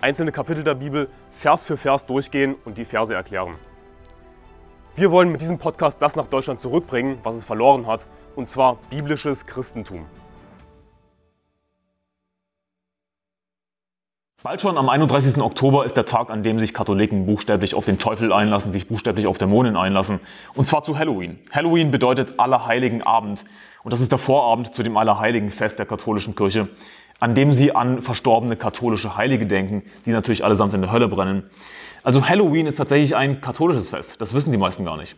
einzelne Kapitel der Bibel Vers für Vers durchgehen und die Verse erklären. Wir wollen mit diesem Podcast das nach Deutschland zurückbringen, was es verloren hat, und zwar biblisches Christentum. Bald schon am 31. Oktober ist der Tag, an dem sich Katholiken buchstäblich auf den Teufel einlassen, sich buchstäblich auf Dämonen einlassen. Und zwar zu Halloween. Halloween bedeutet Allerheiligen Abend. Und das ist der Vorabend zu dem Allerheiligen Fest der katholischen Kirche an dem sie an verstorbene katholische Heilige denken, die natürlich allesamt in der Hölle brennen. Also Halloween ist tatsächlich ein katholisches Fest. Das wissen die meisten gar nicht.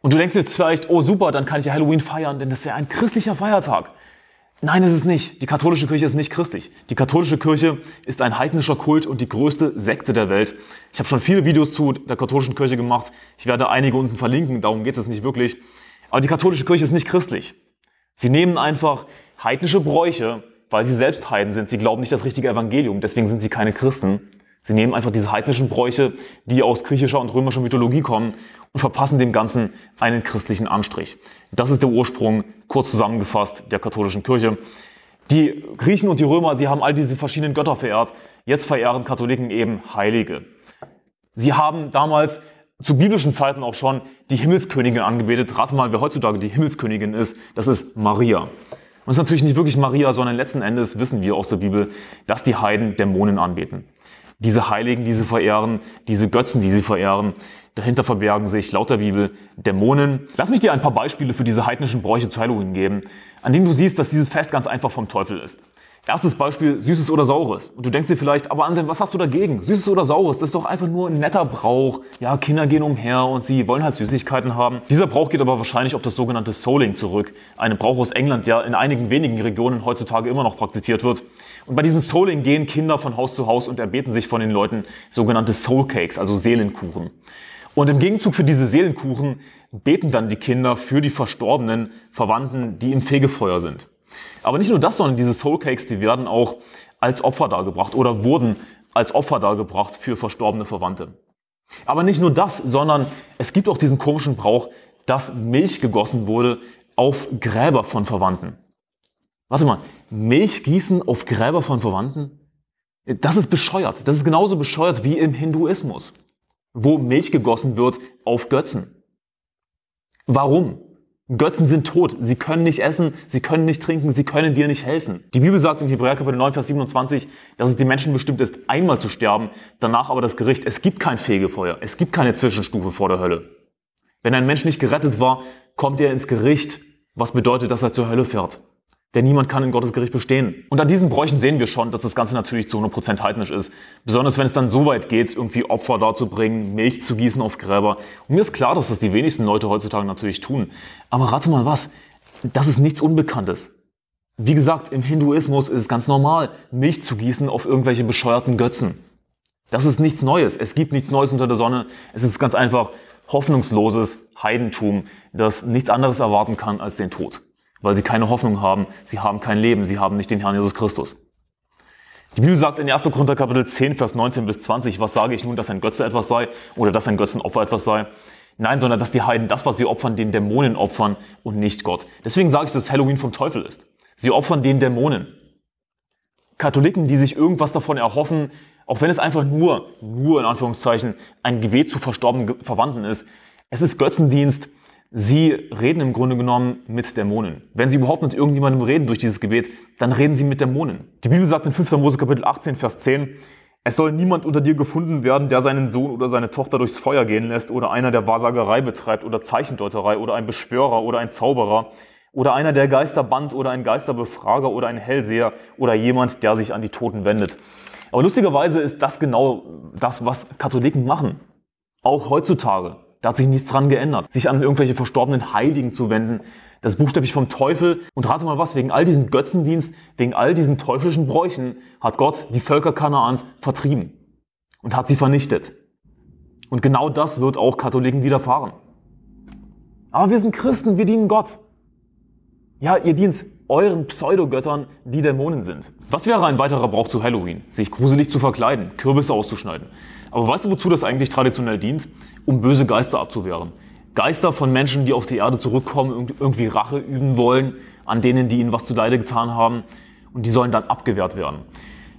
Und du denkst jetzt vielleicht, oh super, dann kann ich ja Halloween feiern, denn das ist ja ein christlicher Feiertag. Nein, es ist nicht. Die katholische Kirche ist nicht christlich. Die katholische Kirche ist ein heidnischer Kult und die größte Sekte der Welt. Ich habe schon viele Videos zu der katholischen Kirche gemacht. Ich werde einige unten verlinken, darum geht es nicht wirklich. Aber die katholische Kirche ist nicht christlich. Sie nehmen einfach heidnische Bräuche weil sie selbst Heiden sind. Sie glauben nicht das richtige Evangelium, deswegen sind sie keine Christen. Sie nehmen einfach diese heidnischen Bräuche, die aus griechischer und römischer Mythologie kommen, und verpassen dem Ganzen einen christlichen Anstrich. Das ist der Ursprung, kurz zusammengefasst, der katholischen Kirche. Die Griechen und die Römer, sie haben all diese verschiedenen Götter verehrt. Jetzt verehren Katholiken eben Heilige. Sie haben damals zu biblischen Zeiten auch schon die Himmelskönigin angebetet. Rate mal, wer heutzutage die Himmelskönigin ist. Das ist Maria. Und es ist natürlich nicht wirklich Maria, sondern letzten Endes wissen wir aus der Bibel, dass die Heiden Dämonen anbeten. Diese Heiligen, die sie verehren, diese Götzen, die sie verehren, dahinter verbergen sich laut der Bibel Dämonen. Lass mich dir ein paar Beispiele für diese heidnischen Bräuche zu Halloween geben, an denen du siehst, dass dieses Fest ganz einfach vom Teufel ist. Erstes Beispiel, süßes oder saures. Und du denkst dir vielleicht, aber Anselm, was hast du dagegen? Süßes oder saures, das ist doch einfach nur ein netter Brauch. Ja, Kinder gehen umher und sie wollen halt Süßigkeiten haben. Dieser Brauch geht aber wahrscheinlich auf das sogenannte Souling zurück. Einen Brauch aus England, der in einigen wenigen Regionen heutzutage immer noch praktiziert wird. Und bei diesem Souling gehen Kinder von Haus zu Haus und erbeten sich von den Leuten sogenannte Soul Cakes, also Seelenkuchen. Und im Gegenzug für diese Seelenkuchen beten dann die Kinder für die verstorbenen Verwandten, die im Fegefeuer sind. Aber nicht nur das, sondern diese Soulcakes, die werden auch als Opfer dargebracht oder wurden als Opfer dargebracht für verstorbene Verwandte. Aber nicht nur das, sondern es gibt auch diesen komischen Brauch, dass Milch gegossen wurde auf Gräber von Verwandten. Warte mal, Milch gießen auf Gräber von Verwandten? Das ist bescheuert. Das ist genauso bescheuert wie im Hinduismus, wo Milch gegossen wird auf Götzen. Warum? Götzen sind tot, sie können nicht essen, sie können nicht trinken, sie können dir nicht helfen. Die Bibel sagt in Hebräer Kapitel 9, Vers 27, dass es den Menschen bestimmt ist, einmal zu sterben, danach aber das Gericht. Es gibt kein Fegefeuer, es gibt keine Zwischenstufe vor der Hölle. Wenn ein Mensch nicht gerettet war, kommt er ins Gericht, was bedeutet, dass er zur Hölle fährt denn niemand kann in Gottes Gericht bestehen. Und an diesen Bräuchen sehen wir schon, dass das Ganze natürlich zu 100% heidnisch ist. Besonders wenn es dann so weit geht, irgendwie Opfer darzubringen, Milch zu gießen auf Gräber. Und mir ist klar, dass das die wenigsten Leute heutzutage natürlich tun. Aber rate mal was, das ist nichts Unbekanntes. Wie gesagt, im Hinduismus ist es ganz normal, Milch zu gießen auf irgendwelche bescheuerten Götzen. Das ist nichts Neues. Es gibt nichts Neues unter der Sonne. Es ist ganz einfach hoffnungsloses Heidentum, das nichts anderes erwarten kann als den Tod weil sie keine Hoffnung haben, sie haben kein Leben, sie haben nicht den Herrn Jesus Christus. Die Bibel sagt in 1. Korinther Kapitel 10, Vers 19 bis 20, was sage ich nun, dass ein Götze etwas sei oder dass ein Götzenopfer etwas sei? Nein, sondern dass die Heiden das, was sie opfern, den Dämonen opfern und nicht Gott. Deswegen sage ich, dass Halloween vom Teufel ist. Sie opfern den Dämonen. Katholiken, die sich irgendwas davon erhoffen, auch wenn es einfach nur, nur in Anführungszeichen, ein Gebet zu verstorbenen Verwandten ist. Es ist Götzendienst, Sie reden im Grunde genommen mit Dämonen. Wenn Sie überhaupt mit irgendjemandem reden durch dieses Gebet, dann reden Sie mit Dämonen. Die Bibel sagt in 5. Mose Kapitel 18, Vers 10, es soll niemand unter dir gefunden werden, der seinen Sohn oder seine Tochter durchs Feuer gehen lässt oder einer, der Wahrsagerei betreibt oder Zeichendeuterei oder ein Beschwörer oder ein Zauberer oder einer, der Geister band oder ein Geisterbefrager oder ein Hellseher oder jemand, der sich an die Toten wendet. Aber lustigerweise ist das genau das, was Katholiken machen. Auch heutzutage. Da hat sich nichts dran geändert. Sich an irgendwelche verstorbenen Heiligen zu wenden, das ist buchstäblich vom Teufel. Und rate mal was, wegen all diesem Götzendienst, wegen all diesen teuflischen Bräuchen hat Gott die Völker Kanaans vertrieben und hat sie vernichtet. Und genau das wird auch Katholiken widerfahren. Aber wir sind Christen, wir dienen Gott. Ja, ihr dient euren Pseudogöttern, die Dämonen sind. Was wäre ein weiterer Brauch zu Halloween? Sich gruselig zu verkleiden, Kürbisse auszuschneiden. Aber weißt du, wozu das eigentlich traditionell dient? Um böse Geister abzuwehren. Geister von Menschen, die auf die Erde zurückkommen und irgendwie Rache üben wollen an denen, die ihnen was zu Leide getan haben. Und die sollen dann abgewehrt werden.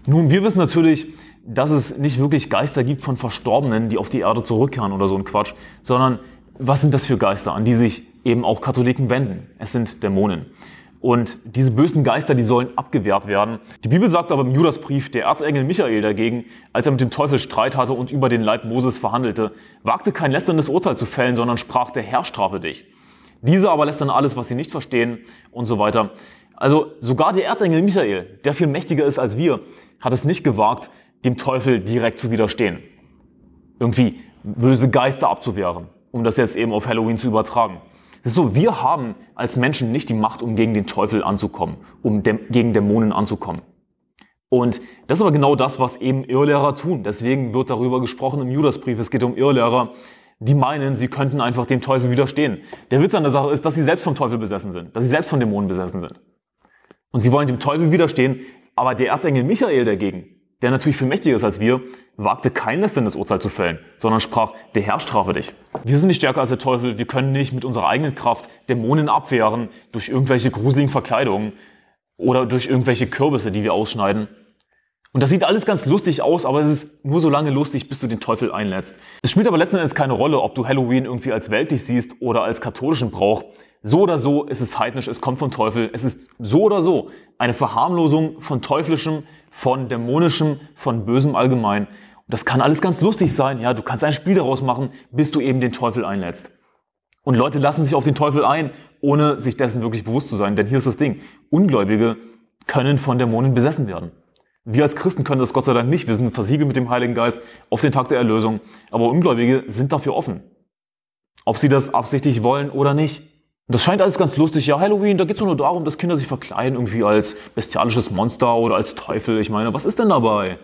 Nun, wir wissen natürlich, dass es nicht wirklich Geister gibt von Verstorbenen, die auf die Erde zurückkehren oder so ein Quatsch, sondern was sind das für Geister, an die sich eben auch Katholiken wenden. Es sind Dämonen. Und diese bösen Geister, die sollen abgewehrt werden. Die Bibel sagt aber im Judasbrief, der Erzengel Michael dagegen, als er mit dem Teufel Streit hatte und über den Leib Moses verhandelte, wagte kein lästerndes Urteil zu fällen, sondern sprach, der Herr strafe dich. Diese aber lässt dann alles, was sie nicht verstehen und so weiter. Also sogar der Erzengel Michael, der viel mächtiger ist als wir, hat es nicht gewagt, dem Teufel direkt zu widerstehen. Irgendwie böse Geister abzuwehren, um das jetzt eben auf Halloween zu übertragen. So, wir haben als Menschen nicht die Macht, um gegen den Teufel anzukommen, um dem, gegen Dämonen anzukommen. Und das ist aber genau das, was eben Irrlehrer tun. Deswegen wird darüber gesprochen im Judasbrief. Es geht um Irrlehrer, die meinen, sie könnten einfach dem Teufel widerstehen. Der Witz an der Sache ist, dass sie selbst vom Teufel besessen sind, dass sie selbst von Dämonen besessen sind. Und sie wollen dem Teufel widerstehen, aber der Erzengel Michael dagegen, der natürlich viel mächtiger ist als wir, wagte kein lästerndes Urteil zu fällen, sondern sprach, der Herr strafe dich. Wir sind nicht stärker als der Teufel, wir können nicht mit unserer eigenen Kraft Dämonen abwehren durch irgendwelche gruseligen Verkleidungen oder durch irgendwelche Kürbisse, die wir ausschneiden. Und das sieht alles ganz lustig aus, aber es ist nur so lange lustig, bis du den Teufel einlädst. Es spielt aber letzten Endes keine Rolle, ob du Halloween irgendwie als weltlich siehst oder als katholischen Brauch. So oder so ist es heidnisch, es kommt vom Teufel, es ist so oder so eine Verharmlosung von teuflischem, von dämonischem, von bösem allgemein. Und das kann alles ganz lustig sein, ja, du kannst ein Spiel daraus machen, bis du eben den Teufel einlädst. Und Leute lassen sich auf den Teufel ein, ohne sich dessen wirklich bewusst zu sein, denn hier ist das Ding, Ungläubige können von Dämonen besessen werden. Wir als Christen können das Gott sei Dank nicht, wir sind versiegelt mit dem Heiligen Geist auf den Tag der Erlösung, aber Ungläubige sind dafür offen. Ob sie das absichtlich wollen oder nicht. Das scheint alles ganz lustig. Ja, Halloween, da geht es nur darum, dass Kinder sich verkleiden, irgendwie als bestialisches Monster oder als Teufel. Ich meine, was ist denn dabei?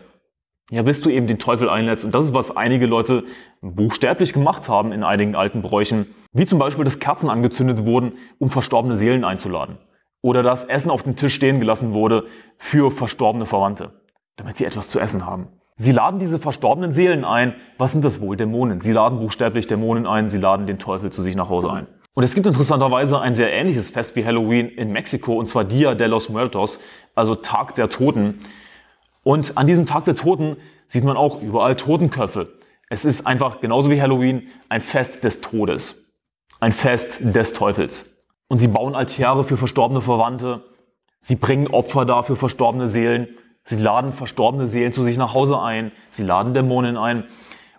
Ja, bis du eben den Teufel einlädst. Und das ist, was einige Leute buchstäblich gemacht haben in einigen alten Bräuchen. Wie zum Beispiel, dass Kerzen angezündet wurden, um verstorbene Seelen einzuladen. Oder dass Essen auf dem Tisch stehen gelassen wurde für verstorbene Verwandte, damit sie etwas zu essen haben. Sie laden diese verstorbenen Seelen ein. Was sind das wohl? Dämonen. Sie laden buchstäblich Dämonen ein. Sie laden den Teufel zu sich nach Hause ein. Und es gibt interessanterweise ein sehr ähnliches Fest wie Halloween in Mexiko, und zwar Dia de los Muertos, also Tag der Toten. Und an diesem Tag der Toten sieht man auch überall Totenköpfe. Es ist einfach genauso wie Halloween ein Fest des Todes, ein Fest des Teufels. Und sie bauen Altäre für verstorbene Verwandte, sie bringen Opfer da für verstorbene Seelen, sie laden verstorbene Seelen zu sich nach Hause ein, sie laden Dämonen ein.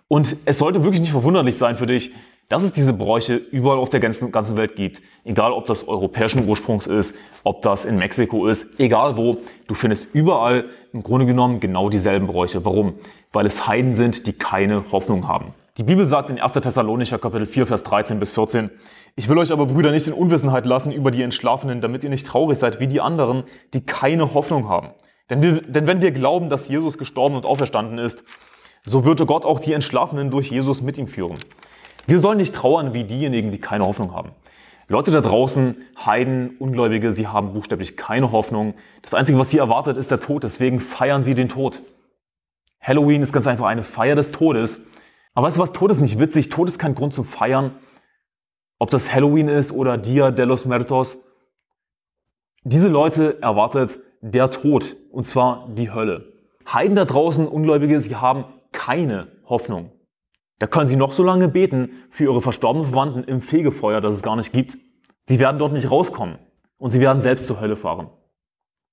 Und es sollte wirklich nicht verwunderlich sein für dich, dass es diese Bräuche überall auf der ganzen, Welt gibt. Egal, ob das europäischen Ursprungs ist, ob das in Mexiko ist, egal wo. Du findest überall im Grunde genommen genau dieselben Bräuche. Warum? Weil es Heiden sind, die keine Hoffnung haben. Die Bibel sagt in 1. Thessalonicher Kapitel 4, Vers 13 bis 14, Ich will euch aber, Brüder, nicht in Unwissenheit lassen über die Entschlafenen, damit ihr nicht traurig seid wie die anderen, die keine Hoffnung haben. Denn, wir, denn wenn wir glauben, dass Jesus gestorben und auferstanden ist, so würde Gott auch die Entschlafenen durch Jesus mit ihm führen. Wir sollen nicht trauern wie diejenigen, die keine Hoffnung haben. Leute da draußen, Heiden, Ungläubige, sie haben buchstäblich keine Hoffnung. Das Einzige, was sie erwartet, ist der Tod. Deswegen feiern sie den Tod. Halloween ist ganz einfach eine Feier des Todes. Aber weißt du was, Tod ist nicht witzig. Tod ist kein Grund zum Feiern. Ob das Halloween ist oder Dia de los Muertos. Diese Leute erwartet der Tod. Und zwar die Hölle. Heiden da draußen, Ungläubige, sie haben keine Hoffnung. Da können Sie noch so lange beten für Ihre verstorbenen Verwandten im Fegefeuer, das es gar nicht gibt. Sie werden dort nicht rauskommen und Sie werden selbst zur Hölle fahren.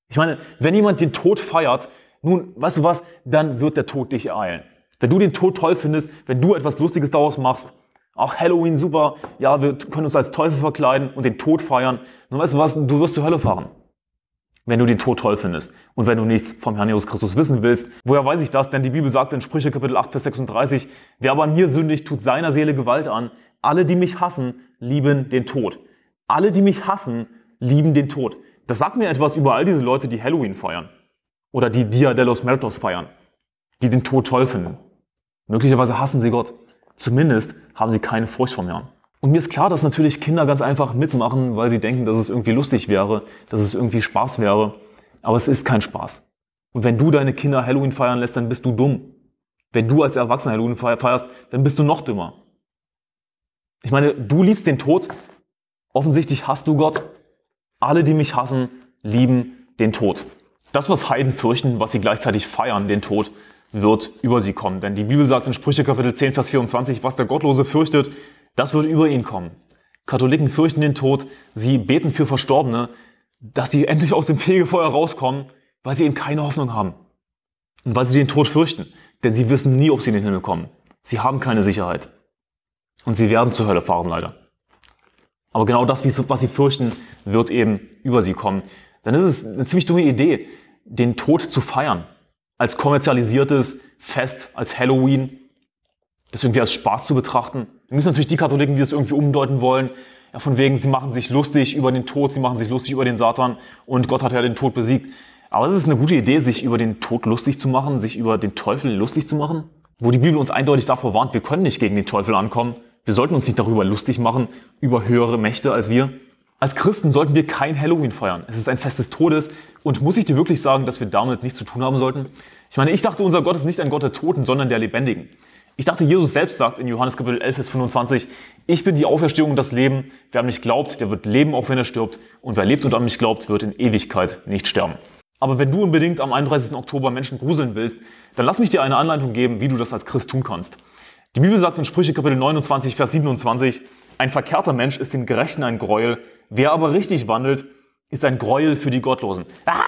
Ich meine, wenn jemand den Tod feiert, nun, weißt du was, dann wird der Tod dich ereilen. Wenn du den Tod toll findest, wenn du etwas Lustiges daraus machst, auch Halloween super, ja, wir können uns als Teufel verkleiden und den Tod feiern, nun weißt du was, du wirst zur Hölle fahren wenn du den Tod toll findest und wenn du nichts vom Herrn Jesus Christus wissen willst. Woher weiß ich das? Denn die Bibel sagt in Sprüche Kapitel 8, Vers 36, wer aber an mir sündigt, tut seiner Seele Gewalt an. Alle, die mich hassen, lieben den Tod. Alle, die mich hassen, lieben den Tod. Das sagt mir etwas über all diese Leute, die Halloween feiern oder die Dia de los Muertos feiern, die den Tod toll finden. Möglicherweise hassen sie Gott. Zumindest haben sie keine Furcht vom Herrn. Und mir ist klar, dass natürlich Kinder ganz einfach mitmachen, weil sie denken, dass es irgendwie lustig wäre, dass es irgendwie Spaß wäre. Aber es ist kein Spaß. Und wenn du deine Kinder Halloween feiern lässt, dann bist du dumm. Wenn du als Erwachsener Halloween feierst, dann bist du noch dümmer. Ich meine, du liebst den Tod. Offensichtlich hast du Gott. Alle, die mich hassen, lieben den Tod. Das, was Heiden fürchten, was sie gleichzeitig feiern, den Tod, wird über sie kommen. Denn die Bibel sagt in Sprüche Kapitel 10, Vers 24, was der Gottlose fürchtet, das wird über ihn kommen. Katholiken fürchten den Tod, sie beten für Verstorbene, dass sie endlich aus dem Fegefeuer rauskommen, weil sie eben keine Hoffnung haben. Und weil sie den Tod fürchten, denn sie wissen nie, ob sie in den Himmel kommen. Sie haben keine Sicherheit. Und sie werden zur Hölle fahren, leider. Aber genau das, was sie fürchten, wird eben über sie kommen. Dann ist es eine ziemlich dumme Idee, den Tod zu feiern als kommerzialisiertes Fest, als Halloween, das irgendwie als Spaß zu betrachten. Da müssen natürlich die Katholiken, die das irgendwie umdeuten wollen, ja, von wegen, sie machen sich lustig über den Tod, sie machen sich lustig über den Satan und Gott hat ja den Tod besiegt. Aber es ist eine gute Idee, sich über den Tod lustig zu machen, sich über den Teufel lustig zu machen, wo die Bibel uns eindeutig davor warnt, wir können nicht gegen den Teufel ankommen. Wir sollten uns nicht darüber lustig machen, über höhere Mächte als wir. Als Christen sollten wir kein Halloween feiern. Es ist ein Fest des Todes. Und muss ich dir wirklich sagen, dass wir damit nichts zu tun haben sollten? Ich meine, ich dachte, unser Gott ist nicht ein Gott der Toten, sondern der Lebendigen. Ich dachte, Jesus selbst sagt in Johannes Kapitel 11, Vers 25, ich bin die Auferstehung und das Leben. Wer an mich glaubt, der wird leben, auch wenn er stirbt. Und wer lebt und an mich glaubt, wird in Ewigkeit nicht sterben. Aber wenn du unbedingt am 31. Oktober Menschen gruseln willst, dann lass mich dir eine Anleitung geben, wie du das als Christ tun kannst. Die Bibel sagt in Sprüche Kapitel 29, Vers 27, ein verkehrter Mensch ist den Gerechten ein Gräuel, wer aber richtig wandelt, ist ein Gräuel für die Gottlosen. Ah!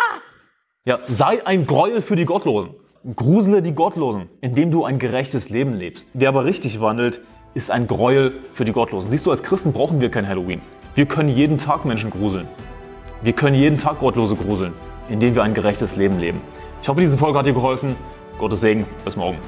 Ja, sei ein Gräuel für die Gottlosen. Grusele die Gottlosen, indem du ein gerechtes Leben lebst. Wer aber richtig wandelt, ist ein Gräuel für die Gottlosen. Siehst du, als Christen brauchen wir kein Halloween. Wir können jeden Tag Menschen gruseln. Wir können jeden Tag Gottlose gruseln, indem wir ein gerechtes Leben leben. Ich hoffe, diese Folge hat dir geholfen. Gottes Segen. Bis morgen.